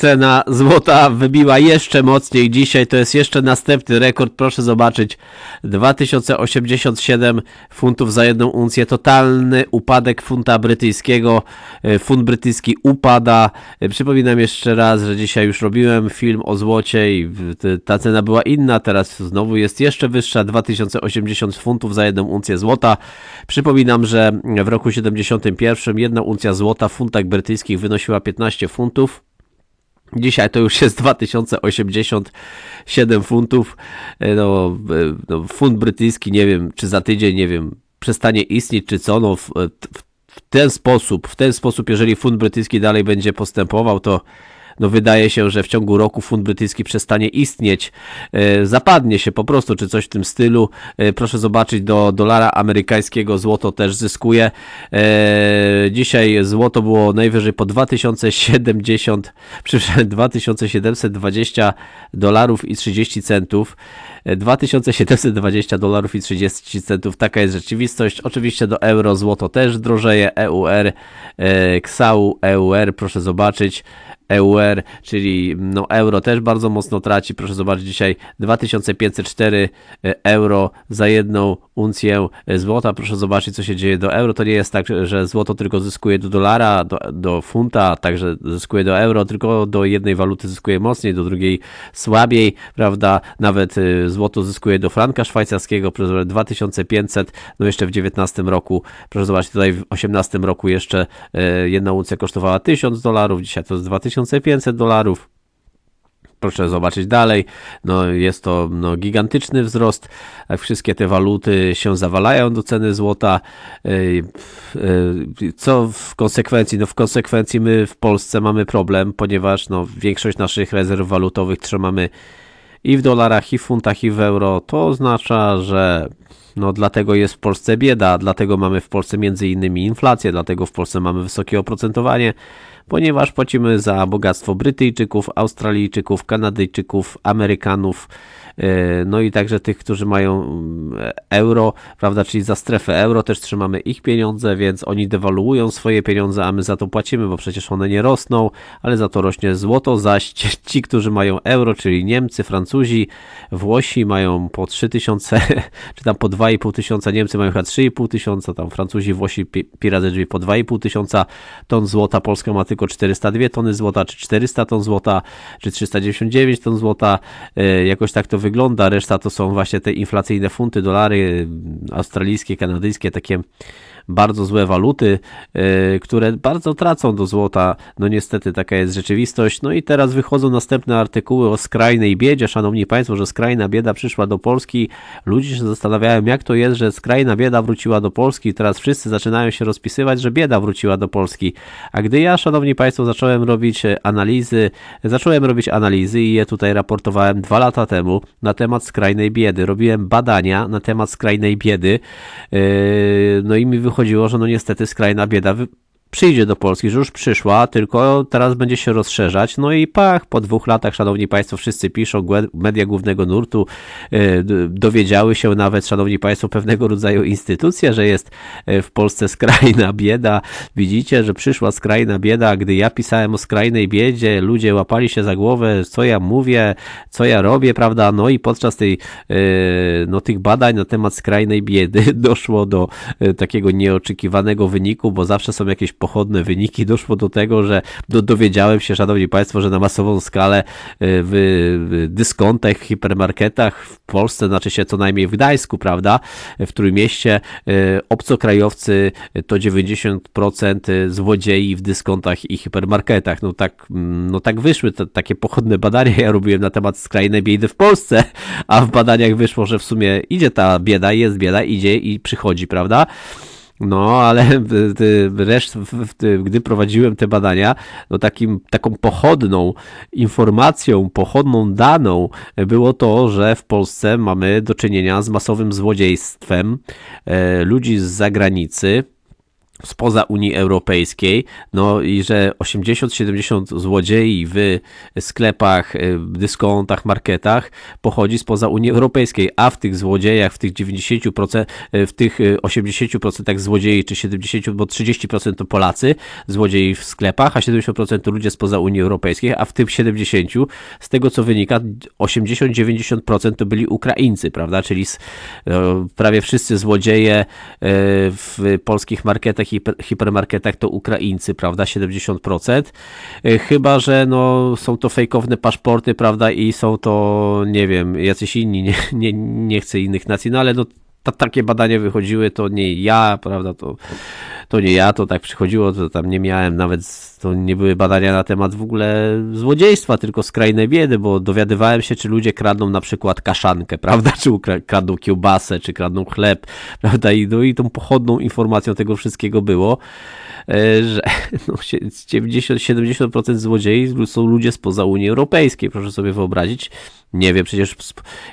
cena złota wybiła jeszcze mocniej dzisiaj. To jest jeszcze następny rekord. Proszę zobaczyć. 2087 funtów za jedną uncję. Totalny upadek funta brytyjskiego. E, funt brytyjski upada. E, przypominam jeszcze raz, że dzisiaj już robiłem film o złocie i ta cena była inna. Teraz znowu jest jeszcze wyższa. 2080 funtów za jedną uncję złota. Przypominam, że w roku 71 jedna uncja złota w funtach brytyjskich wynosiła 15 funtów. Dzisiaj to już jest 2087 funtów. E, no, e, no, funt brytyjski, nie wiem, czy za tydzień, nie wiem, przestanie istnieć, czy co. No, w, w, e, w ten sposób, w ten sposób, jeżeli funt brytyjski dalej będzie postępował, to no wydaje się, że w ciągu roku funt brytyjski przestanie istnieć, e, zapadnie się po prostu, czy coś w tym stylu. E, proszę zobaczyć, do dolara amerykańskiego złoto też zyskuje. E, dzisiaj złoto było najwyżej po 2070, przyszedł 2720 dolarów i 30 centów. 2720 dolarów i 30 centów. Taka jest rzeczywistość. Oczywiście do euro złoto też drożeje. EUR, XAU, EUR, proszę zobaczyć. EUR, czyli no, euro też bardzo mocno traci. Proszę zobaczyć dzisiaj 2504 e, euro za jedną uncję e, złota. Proszę zobaczyć, co się dzieje do euro. To nie jest tak, że złoto tylko zyskuje do dolara, do, do funta, także zyskuje do euro, tylko do jednej waluty zyskuje mocniej, do drugiej słabiej, prawda? Nawet e, złoto zyskuje do franka szwajcarskiego przez 2500, no jeszcze w 19 roku, proszę zobaczyć, tutaj w 18 roku jeszcze jedna uncja kosztowała 1000 dolarów, dzisiaj to jest 2000 2500 dolarów. Proszę zobaczyć dalej. No, jest to no, gigantyczny wzrost. Wszystkie te waluty się zawalają do ceny złota. Co w konsekwencji? No, w konsekwencji my w Polsce mamy problem, ponieważ no, większość naszych rezerw walutowych trzymamy i w dolarach, i w funtach, i w euro. To oznacza, że no dlatego jest w Polsce bieda, dlatego mamy w Polsce między innymi inflację, dlatego w Polsce mamy wysokie oprocentowanie ponieważ płacimy za bogactwo Brytyjczyków, Australijczyków, Kanadyjczyków, Amerykanów, E, no i także tych, którzy mają mm, euro, prawda, czyli za strefę euro też trzymamy ich pieniądze, więc oni dewaluują swoje pieniądze, a my za to płacimy, bo przecież one nie rosną, ale za to rośnie złoto, zaś ci, którzy mają euro, czyli Niemcy, Francuzi, Włosi mają po 3000, czy tam po 2,5 tysiąca, Niemcy mają chyba 3,5 tysiąca, tam Francuzi, Włosi, pirazy drzwi po 2,5 tysiąca ton złota, Polska ma tylko 402 tony złota, czy 400 ton złota, czy 399 ton złota, e, jakoś tak to wygląda wygląda, reszta to są właśnie te inflacyjne funty, dolary australijskie, kanadyjskie, takie bardzo złe waluty, e, które bardzo tracą do złota. No niestety taka jest rzeczywistość. No i teraz wychodzą następne artykuły o skrajnej biedzie. Szanowni Państwo, że skrajna bieda przyszła do Polski. Ludzie się zastanawiają, jak to jest, że skrajna bieda wróciła do Polski. Teraz wszyscy zaczynają się rozpisywać, że bieda wróciła do Polski. A gdy ja, Szanowni Państwo, zacząłem robić e, analizy, zacząłem robić analizy i je tutaj raportowałem dwa lata temu na temat skrajnej biedy. Robiłem badania na temat skrajnej biedy. E, no i mi wychodziło Chodziło, że no niestety skrajna bieda przyjdzie do Polski, że już przyszła, tylko teraz będzie się rozszerzać. No i pach, po dwóch latach, szanowni państwo, wszyscy piszą, media głównego nurtu e, dowiedziały się nawet, szanowni państwo, pewnego rodzaju instytucja, że jest e, w Polsce skrajna bieda. Widzicie, że przyszła skrajna bieda, gdy ja pisałem o skrajnej biedzie, ludzie łapali się za głowę, co ja mówię, co ja robię, prawda? No i podczas tej, e, no, tych badań na temat skrajnej biedy doszło do takiego nieoczekiwanego wyniku, bo zawsze są jakieś pochodne wyniki, doszło do tego, że do, dowiedziałem się, szanowni państwo, że na masową skalę y, w dyskontach, w hipermarketach w Polsce, znaczy się co najmniej w Gdańsku, prawda, w Trójmieście y, obcokrajowcy to 90% złodziei w dyskontach i hipermarketach. No tak, mm, no tak wyszły te, takie pochodne badania ja robiłem na temat skrajnej biedy w Polsce, a w badaniach wyszło, że w sumie idzie ta bieda, jest bieda, idzie i przychodzi, prawda? No, ale reszt, gdy prowadziłem te badania, no takim, taką pochodną informacją, pochodną daną było to, że w Polsce mamy do czynienia z masowym złodziejstwem e, ludzi z zagranicy, spoza Unii Europejskiej, no i że 80-70 złodziei w sklepach, y, dyskontach, marketach pochodzi spoza Unii Europejskiej, a w tych złodziejach, w tych 90%, y, w tych 80% y, złodziei, czy 70, bo 30% to Polacy, złodziei w sklepach, a 70% to ludzie spoza Unii Europejskiej, a w tym 70, z tego co wynika, 80-90% to byli Ukraińcy, prawda, czyli prawie wszyscy złodzieje w polskich marketach hiper, hipermarketach to Ukraińcy, prawda, 70%. Y, chyba, że no, są to fejkowne paszporty, prawda, i są to, nie wiem, jacyś inni, nie, nie, nie chcę innych nacji, no ale no, ta, takie badania wychodziły, to nie ja, prawda, to to nie ja, to tak przychodziło, to tam nie miałem nawet, to nie były badania na temat w ogóle złodziejstwa, tylko skrajnej biedy, bo dowiadywałem się, czy ludzie kradną na przykład kaszankę, prawda, czy kradną kiełbasę, czy kradną chleb, prawda, i, no, i tą pochodną informacją tego wszystkiego było. E, że no, 70 złodziejów złodziei są ludzie spoza Unii Europejskiej, proszę sobie wyobrazić. Nie wiem, przecież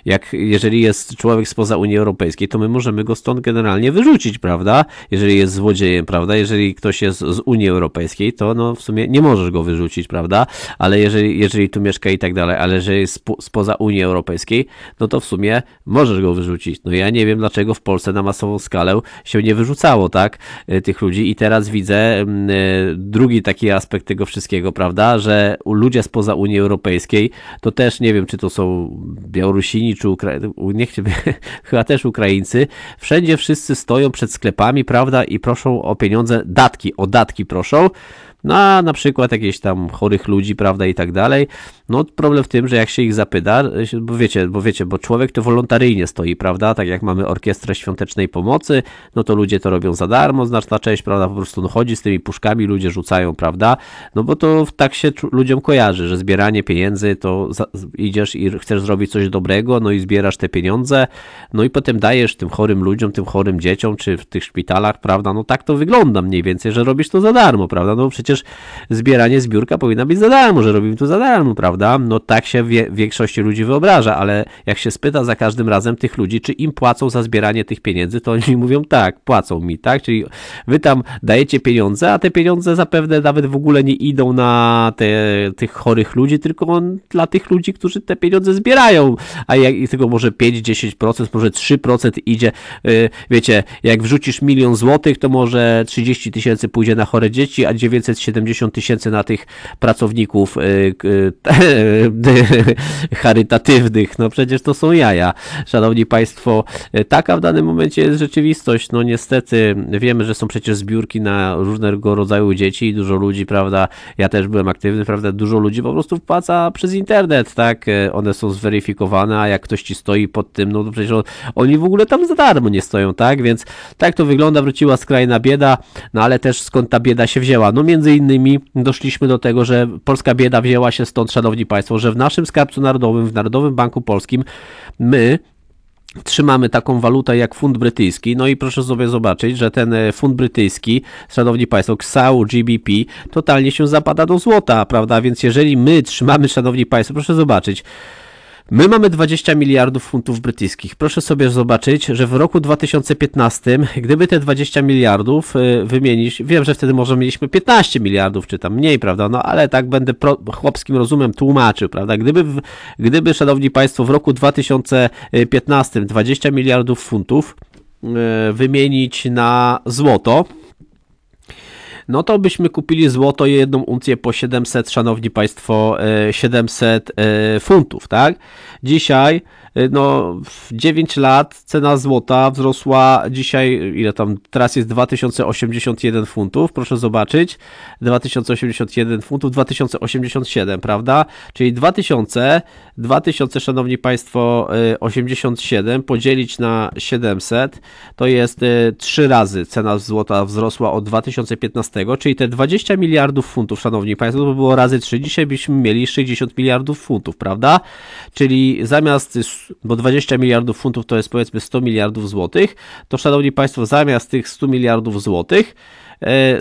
jak, jeżeli jest człowiek spoza Unii Europejskiej, to my możemy go stąd generalnie wyrzucić, prawda? Jeżeli jest złodziejem, prawda? Jeżeli ktoś jest z Unii Europejskiej, to no w sumie nie możesz go wyrzucić, prawda? Ale jeżeli, jeżeli tu mieszka i tak dalej, ale jeżeli jest spoza Unii Europejskiej, no to w sumie możesz go wyrzucić. No ja nie wiem, dlaczego w Polsce na masową skalę się nie wyrzucało, tak? E, tych ludzi i teraz widzę, Mm, e, drugi taki aspekt tego wszystkiego, prawda, że ludzie spoza Unii Europejskiej, to też nie wiem, czy to są Białorusini, czy Ukraińcy, nie chyba też Ukraińcy, wszędzie wszyscy stoją przed sklepami, prawda, i proszą o pieniądze, datki, o datki proszą, na na przykład jakichś tam chorych ludzi, prawda, i tak dalej. No problem w tym, że jak się ich zapyta, bo wiecie, bo wiecie, bo człowiek to wolontaryjnie stoi, prawda, tak jak mamy orkiestrę świątecznej pomocy, no to ludzie to robią za darmo, znaczna część, prawda, po prostu no, chodzi z tymi puszkami, ludzie rzucają, prawda, no bo to tak się ludziom kojarzy, że zbieranie pieniędzy to idziesz i chcesz zrobić coś dobrego, no i zbierasz te pieniądze, no i potem dajesz tym chorym ludziom, tym chorym dzieciom, czy w tych szpitalach, prawda, no tak to wygląda mniej więcej, że robisz to za darmo, prawda, no przecież przecież zbieranie zbiórka powinna być za darmo, że robimy to za darmo, prawda? No tak się wie, większości ludzi wyobraża, ale jak się spyta za każdym razem tych ludzi, czy im płacą za zbieranie tych pieniędzy, to oni mówią tak, płacą mi, tak? Czyli wy tam dajecie pieniądze, a te pieniądze zapewne nawet w ogóle nie idą na te, tych chorych ludzi, tylko on, dla tych ludzi, którzy te pieniądze zbierają, a jak tylko może 5-10%, może 3% idzie, y, wiecie, jak wrzucisz milion złotych, to może 30 tysięcy pójdzie na chore dzieci, a 900 70 tysięcy na tych pracowników y, y, charytatywnych. No przecież to są jaja. Szanowni Państwo, y, taka w danym momencie jest rzeczywistość. No niestety wiemy, że są przecież zbiórki na różnego rodzaju dzieci i dużo ludzi, prawda? Ja też byłem aktywny, prawda? Dużo ludzi po prostu wpłaca przez internet, tak? One są zweryfikowane, a jak ktoś ci stoi pod tym, no to przecież on, oni w ogóle tam za darmo nie stoją, tak? Więc tak to wygląda, wróciła skrajna bieda, no ale też skąd ta bieda się wzięła? No między między innymi doszliśmy do tego, że polska bieda wzięła się stąd, szanowni państwo, że w naszym skarbcu narodowym, w Narodowym Banku Polskim my trzymamy taką walutę jak funt brytyjski. No i proszę sobie zobaczyć, że ten e, funt brytyjski, szanowni państwo, XAU, GBP, totalnie się zapada do złota, prawda? Więc jeżeli my trzymamy, szanowni państwo, proszę zobaczyć, My mamy 20 miliardów funtów brytyjskich. Proszę sobie zobaczyć, że w roku 2015, gdyby te 20 miliardów y, wymienić, wiem, że wtedy może mieliśmy 15 miliardów, czy tam mniej, prawda? No ale tak będę pro, chłopskim rozumem tłumaczył, prawda? Gdyby, gdyby, szanowni państwo, w roku 2015 20 miliardów funtów y, wymienić na złoto, no to byśmy kupili złoto jedną uncję po 700, szanowni państwo, 700 e, e, funtów, tak? Dzisiaj e, no, w 9 lat cena złota wzrosła dzisiaj, ile tam, teraz jest 2081 funtów, proszę zobaczyć, 2081 funtów, 2087, prawda? Czyli 2000, 2000, szanowni państwo, 87 podzielić na 700, to jest 3 razy cena złota wzrosła od 2015 obecnego, czyli te 20 miliardów funtów, szanowni państwo, to by było razy 3, dzisiaj byśmy mieli 60 miliardów funtów, prawda? Czyli zamiast, bo 20 miliardów funtów to jest powiedzmy 100 miliardów złotych, to szanowni państwo, zamiast tych 100 miliardów złotych,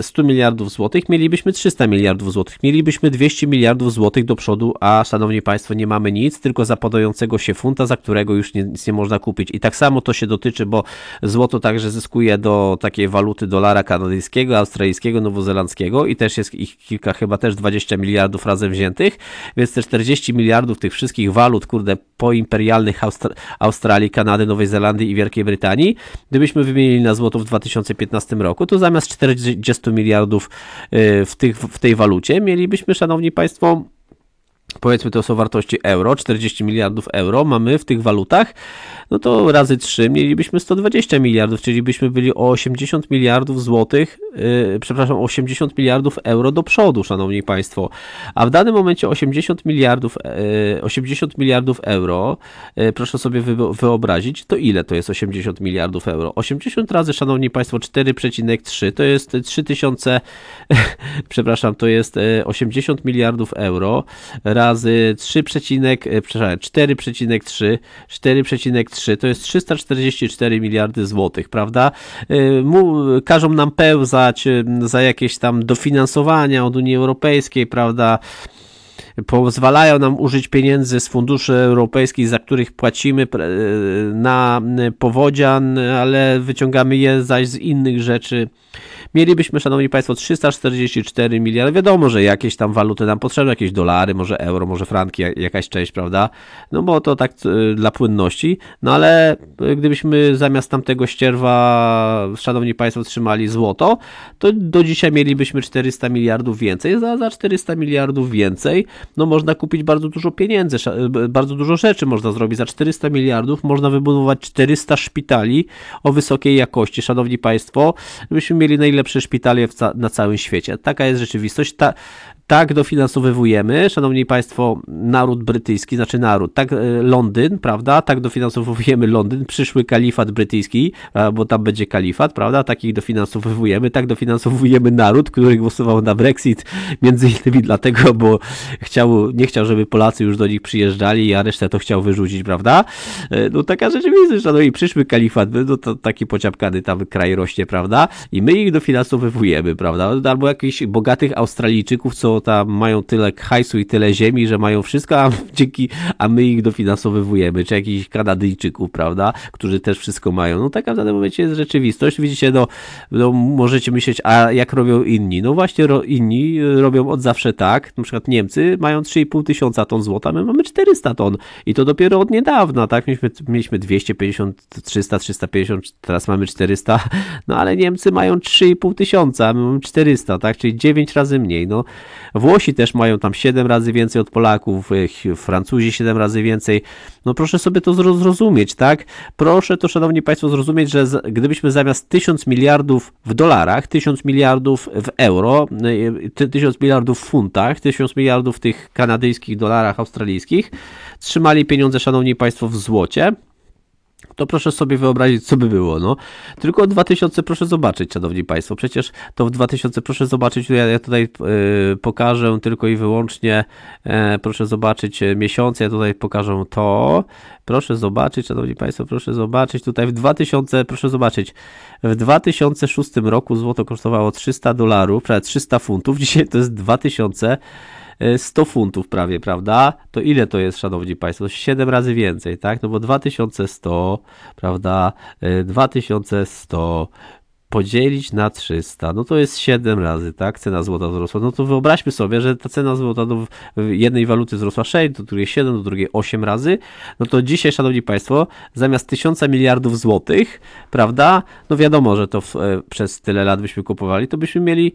100 e, miliardów złotych, mielibyśmy 300 miliardów złotych, mielibyśmy 200 miliardów złotych do przodu, a szanowni państwo, nie mamy nic, tylko zapadającego się funta, za którego już nie, nic nie można kupić. I tak samo to się dotyczy, bo złoto także zyskuje do takiej waluty dolara kanadyjskiego, australijskiego, nowozelandzkiego i też jest ich kilka, chyba też 20 miliardów razem wziętych, więc te 40 miliardów tych wszystkich walut, kurde, poimperialnych Austra Australii, Kanady, Nowej Zelandii i Wielkiej Brytanii, gdybyśmy wymienili na złoto w 2015 roku, to zamiast 40 30 miliardów y, w, tych, w tej walucie, mielibyśmy, szanowni państwo, powiedzmy to są wartości euro, 40 miliardów euro mamy w tych walutach, no to razy 3 mielibyśmy 120 miliardów, czyli byśmy byli o 80 miliardów złotych, yy, przepraszam, 80 miliardów euro do przodu, szanowni państwo. A w danym momencie 80 miliardów, yy, e, 80 miliardów euro, yy, proszę sobie wyobrazić, to ile to jest 80 miliardów euro? 80 razy, szanowni państwo, 4,3 to jest 3000, przepraszam, to jest 80 e, miliardów euro razy razy 3, e, przepraszam, 4,3, 4,3 to jest 344 miliardy złotych, prawda? E, każą nam pełzać e, za jakieś tam dofinansowania od Unii Europejskiej, prawda? pozwalają nam użyć pieniędzy z funduszy europejskich, za których płacimy e, na e, powodzian, ale wyciągamy je zaś z innych rzeczy. Mielibyśmy, szanowni państwo, 344 miliardy. Wiadomo, że jakieś tam waluty nam potrzebne, jakieś dolary, może euro, może franki, jakaś część, prawda? No bo to tak e, dla płynności. No ale gdybyśmy zamiast tamtego ścierwa, szanowni państwo, trzymali złoto, to do dzisiaj mielibyśmy 400 miliardów więcej. Za, za 400 miliardów więcej no można kupić bardzo dużo pieniędzy, bardzo dużo rzeczy można zrobić. Za 400 miliardów można wybudować 400 szpitali o wysokiej jakości. Szanowni Państwo, byśmy mieli najlepsze szpitale ca na całym świecie. Taka jest rzeczywistość. Ta, tak dofinansowywujemy, szanowni państwo, naród brytyjski, znaczy naród, tak e, Londyn, prawda, tak dofinansowujemy Londyn, przyszły kalifat brytyjski, e, bo tam będzie kalifat, prawda, takich dofinansowujemy, tak dofinansowujemy naród, który głosował na Brexit, między innymi dlatego, bo chciał, nie chciał, żeby Polacy już do nich przyjeżdżali, a resztę to chciał wyrzucić, prawda, e, no taka rzeczywistość, szanowni, przyszły kalifat, no to taki pociapkany tam kraj rośnie, prawda, i my ich dofinansowywujemy, prawda, albo jakichś bogatych Australijczyków, co mają tam, mają tyle hajsu i tyle ziemi, że mają wszystko, a, dzięki, a my ich dofinansowywujemy, czy jakichś Kanadyjczyków, prawda, którzy też wszystko mają. No taka w danym momencie jest rzeczywistość. Widzicie, no, no możecie myśleć, a jak robią inni? No właśnie ro, inni robią od zawsze tak, na przykład Niemcy mają 3,5 tysiąca ton złota, my mamy 400 ton i to dopiero od niedawna, tak, mieliśmy, mieliśmy 250, 300, 350, teraz mamy 400, no ale Niemcy mają 3,5 tysiąca, my mamy 400, tak, czyli 9 razy mniej, no Włosi też mają tam 7 razy więcej od Polaków, e, Francuzi 7 razy więcej. No proszę sobie to zrozumieć, tak? Proszę to, szanowni państwo, zrozumieć, że gdybyśmy zamiast 1000 miliardów w dolarach, 1000 miliardów w euro, 1000 e, miliardów w funtach, 1000 miliardów w tych kanadyjskich dolarach australijskich, trzymali pieniądze, szanowni państwo, w złocie, to proszę sobie wyobrazić, co by było, no. Tylko 2000 proszę zobaczyć, szanowni państwo. Przecież to w 2000 proszę zobaczyć, ja, ja tutaj y, pokażę tylko i wyłącznie, y, proszę zobaczyć e, miesiące, ja tutaj pokażę to. Proszę zobaczyć, szanowni państwo, proszę zobaczyć, tutaj w 2000, proszę zobaczyć, w 2006 roku złoto kosztowało 300 dolarów, prawie 300 funtów, dzisiaj to jest 2000 100 e, funtów prawie, prawda? To ile to jest, szanowni państwo? 7 razy więcej, tak? No bo 2100, prawda? 2100 e, podzielić na 300, no to jest 7 razy, tak? Cena złota wzrosła. No to wyobraźmy sobie, że ta cena złota no, w jednej waluty wzrosła 6, do drugiej 7, do drugiej 8 razy. No to dzisiaj, szanowni państwo, zamiast 1000 miliardów złotych, prawda? No wiadomo, że to w, e, przez tyle lat byśmy kupowali, to byśmy mieli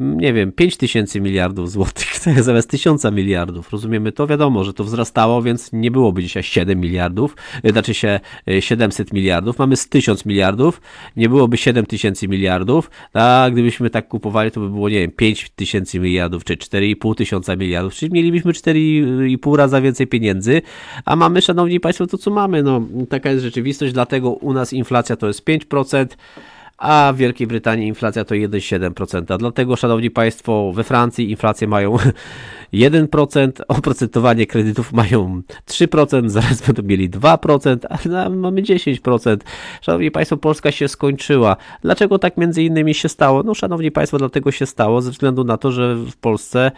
nie wiem, 5 tysięcy miliardów złotych zamiast tysiąca miliardów. Rozumiemy to? Wiadomo, że to wzrastało, więc nie byłoby dzisiaj 7 miliardów, y, znaczy się 700 y, miliardów. Mamy 1000 miliardów, nie byłoby 7 tysięcy miliardów, a gdybyśmy tak kupowali, to by było, nie wiem, 5 tysięcy miliardów, czy 4,5 tysiąca miliardów, czyli mielibyśmy 4,5 razy więcej pieniędzy, a mamy, szanowni państwo, to co mamy. No, taka jest rzeczywistość, dlatego u nas inflacja to jest 5%, a w Wielkiej Brytanii inflacja to 1,7%. Dlatego, szanowni państwo, we Francji inflację mają 1%, oprocentowanie kredytów mają 3%, zaraz będą mieli 2%, a mamy 10%. Szanowni państwo, Polska się skończyła. Dlaczego tak między innymi się stało? No, szanowni państwo, dlatego się stało ze względu na to, że w Polsce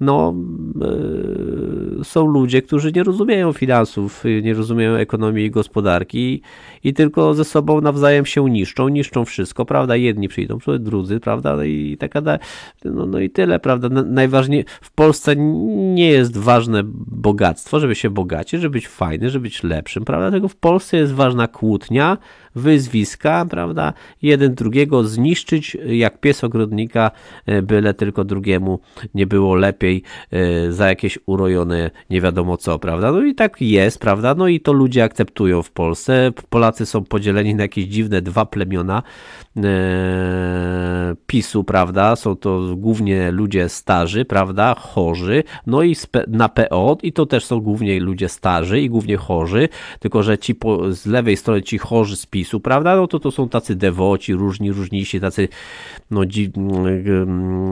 no, yy, są ludzie, którzy nie rozumieją finansów, nie rozumieją ekonomii i gospodarki i tylko ze sobą nawzajem się niszczą, niszczą wszystko wszystko, prawda? Jedni przyjdą, drudzy, prawda? No i taka da... no, no i tyle, prawda? Najważniej w Polsce nie jest ważne bogactwo, żeby się bogacić, żeby być fajny, żeby być lepszym, prawda? Dlatego w Polsce jest ważna kłótnia, wyzwiska, prawda? Jeden drugiego zniszczyć jak pies ogrodnika, e, byle tylko drugiemu nie było lepiej e, za jakieś urojone nie wiadomo co, prawda? No i tak jest, prawda? No i to ludzie akceptują w Polsce. Polacy są podzieleni na jakieś dziwne dwa plemiona, E, PiSu, prawda? Są to głównie ludzie starzy, prawda? Chorzy, no i na PO i to też są głównie ludzie starzy i głównie chorzy, tylko że ci po, z lewej strony ci chorzy z PiSu, prawda? No to to są tacy dewoci, różni, różniści, tacy no,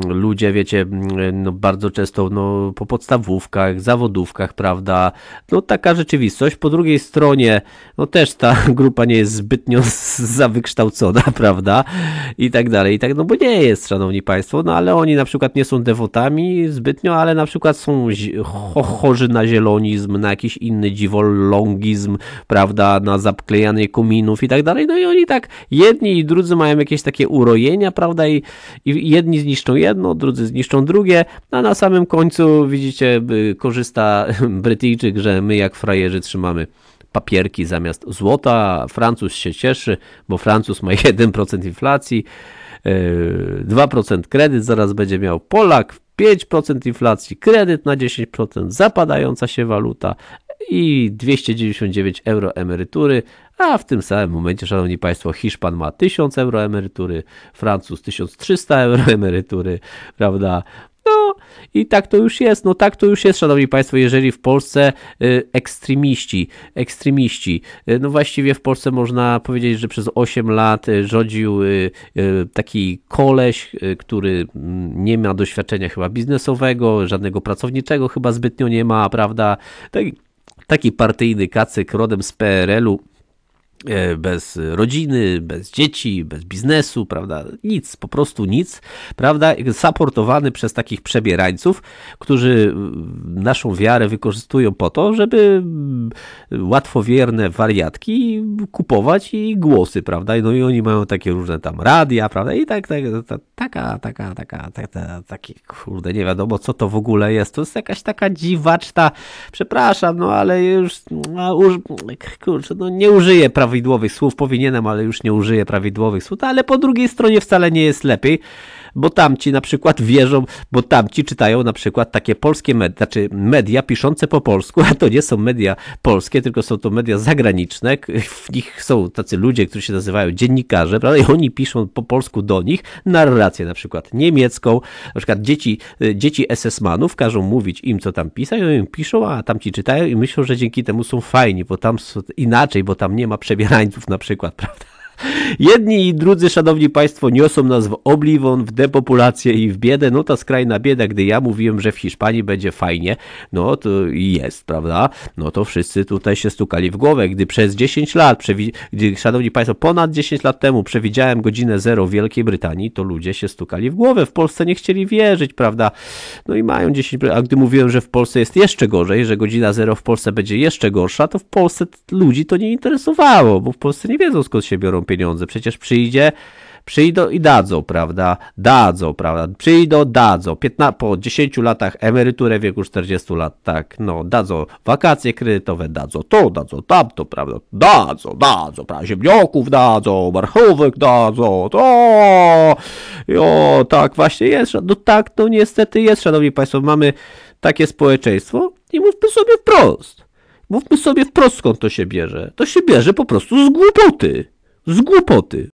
ludzie, wiecie, no, bardzo często no, po podstawówkach, zawodówkach, prawda? No taka rzeczywistość. Po drugiej stronie, no też ta grupa nie jest zbytnio zawykształcona, prawda? prawda? I tak dalej, i tak, no bo nie jest, szanowni państwo, no ale oni na przykład nie są dewotami zbytnio, ale na przykład są chorzy na zielonizm, na jakiś inny dziwolongizm, prawda, na zapklejanie kominów i tak dalej, no i oni tak, jedni i drudzy mają jakieś takie urojenia, prawda, i, i jedni zniszczą jedno, drudzy zniszczą drugie, no a na samym końcu, widzicie, korzysta Brytyjczyk, że my jak frajerzy trzymamy papierki zamiast złota. Francuz się cieszy, bo Francuz ma 1% inflacji, 2% e, kredyt zaraz będzie miał Polak, 5% inflacji, kredyt na 10%, zapadająca się waluta i 299 euro emerytury, a w tym samym momencie, szanowni państwo, Hiszpan ma 1000 euro emerytury, Francuz 1300 euro emerytury, prawda, i tak to już jest, no tak to już jest, szanowni państwo, jeżeli w Polsce y, ekstremiści, ekstremiści, y, no właściwie w Polsce można powiedzieć, że przez 8 lat y, rządził taki koleś, który mm, nie ma doświadczenia chyba biznesowego, żadnego pracowniczego chyba zbytnio nie ma, prawda? Taki, taki partyjny kacyk rodem z PRL-u E, bez rodziny, bez dzieci, bez biznesu, prawda? Nic, po prostu nic, prawda? Saportowany przez takich przebierańców, którzy naszą wiarę wykorzystują po to, żeby mm, łatwowierne wariatki kupować i głosy, prawda? No i oni mają takie różne tam radia, prawda? I tak, tak taka, taka, taka, taka, taki kurde, nie wiadomo, co to w ogóle jest. To jest jakaś taka dziwaczna, przepraszam, no ale już, no, mm, już kurczę, no nie użyję, prawda? prawidłowych słów, powinienem, ale już nie użyję prawidłowych słów, no, ale po drugiej stronie wcale nie jest lepiej bo tamci na przykład wierzą, bo tamci czytają na przykład takie polskie media, znaczy media piszące po polsku, a to nie są media polskie, tylko są to media zagraniczne, w nich są tacy ludzie, którzy się nazywają dziennikarze, prawda, i oni piszą po polsku do nich narrację na przykład niemiecką, na przykład dzieci, y, dzieci SS-manów każą mówić im, co tam pisać, oni piszą, a tamci czytają i myślą, że dzięki temu są fajni, bo tam są inaczej, bo tam nie ma przebierańców na przykład, prawda? Jedni i drudzy, szanowni państwo, niosą nas w obliwon, w depopulację i w biedę. No ta skrajna bieda, gdy ja mówiłem, że w Hiszpanii będzie fajnie, no to jest, prawda? No to wszyscy tutaj się stukali w głowę, gdy przez 10 lat, gdy, szanowni państwo, ponad 10 lat temu przewidziałem godzinę zero w Wielkiej Brytanii, to ludzie się stukali w głowę. W Polsce nie chcieli wierzyć, prawda? No i mają 10, a gdy mówiłem, że w Polsce jest jeszcze gorzej, że godzina zero w Polsce będzie jeszcze gorsza, to w Polsce ludzi to nie interesowało, bo w Polsce nie wiedzą skąd się biorą pieniądze, przecież przyjdzie, przyjdą i dadzą, prawda? Dadzą, prawda? Przyjdą, dadzą. Piętna, po 10 latach emeryturę w wieku 40 lat, tak, no, dadzą wakacje kredytowe, dadzą to, dadzą tamto, prawda? Dadzą, dadzą, prawda? Ziemniaków dadzą, marchówek dadzą, to! Jo, tak właśnie jest, no tak to no niestety jest, szanowni państwo, mamy takie społeczeństwo i mówmy sobie wprost. Mówmy sobie wprost, skąd to się bierze. To się bierze po prostu z głupoty. Z głupoty